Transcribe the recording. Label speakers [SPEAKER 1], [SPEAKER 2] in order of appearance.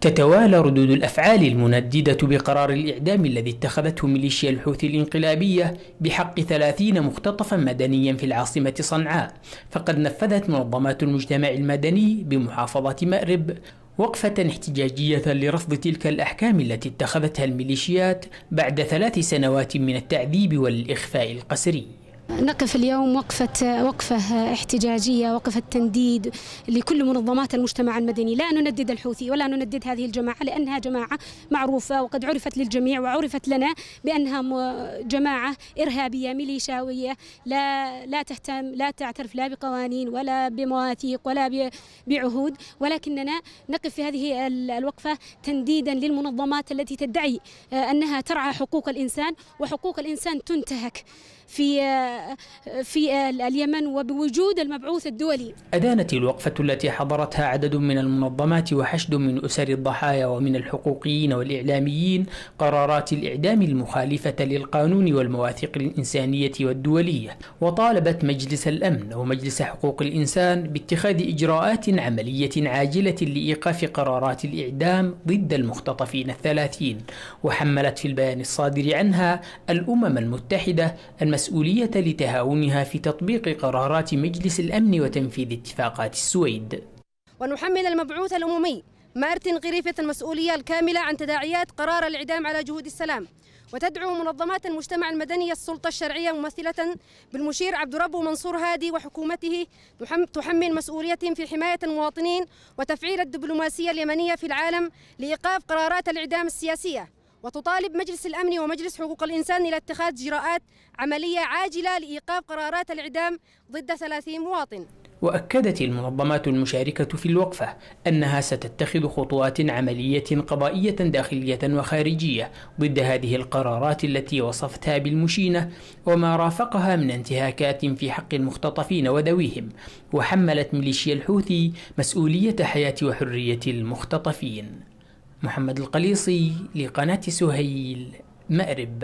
[SPEAKER 1] تتوالى ردود الأفعال المنددة بقرار الإعدام الذي اتخذته ميليشيا الحوثي الإنقلابية بحق ثلاثين مختطفا مدنيا في العاصمة صنعاء فقد نفذت منظمات المجتمع المدني بمحافظة مأرب وقفة احتجاجية لرفض تلك الأحكام التي اتخذتها الميليشيات بعد ثلاث سنوات من التعذيب والإخفاء القسري
[SPEAKER 2] نقف اليوم وقفة وقفة احتجاجية وقفة تنديد لكل منظمات المجتمع المدني لا نندد الحوثي ولا نندد هذه الجماعة لأنها جماعة معروفة وقد عرفت للجميع وعرفت لنا بأنها جماعة إرهابية ميليشاوية لا لا تهتم لا تعترف لا بقوانين ولا بمواثيق ولا بعهود ولكننا نقف في هذه الوقفة تنديدا للمنظمات التي تدعي آه، أنها ترعى حقوق الإنسان وحقوق الإنسان تنتهك في آه، في اليمن وبوجود المبعوث الدولي
[SPEAKER 1] أدانت الوقفة التي حضرتها عدد من المنظمات وحشد من أسر الضحايا ومن الحقوقيين والإعلاميين قرارات الإعدام المخالفة للقانون والمواثيق الإنسانية والدولية وطالبت مجلس الأمن ومجلس حقوق الإنسان باتخاذ إجراءات عملية عاجلة لإيقاف قرارات الإعدام ضد المختطفين الثلاثين وحملت في البيان الصادر عنها الأمم المتحدة المسؤولية لتهاونها في تطبيق قرارات مجلس الأمن وتنفيذ اتفاقات السويد
[SPEAKER 3] ونحمل المبعوث الأممي مارتن غريفة المسؤولية الكاملة عن تداعيات قرار الإعدام على جهود السلام وتدعو منظمات المجتمع المدني السلطة الشرعية ممثلة بالمشير عبد الرب منصور هادي وحكومته تحمل مسؤوليتهم في حماية المواطنين وتفعيل الدبلوماسية اليمنية في العالم لإيقاف قرارات الإعدام السياسية وتطالب مجلس الأمن ومجلس حقوق الإنسان إلى اتخاذ إجراءات عملية عاجلة لإيقاف قرارات الإعدام ضد 30 مواطن
[SPEAKER 1] وأكدت المنظمات المشاركة في الوقفة أنها ستتخذ خطوات عملية قضائية داخلية وخارجية ضد هذه القرارات التي وصفتها بالمشينة وما رافقها من انتهاكات في حق المختطفين وذويهم وحملت ميليشيا الحوثي مسؤولية حياة وحرية المختطفين محمد القليصي لقناة سهيل مأرب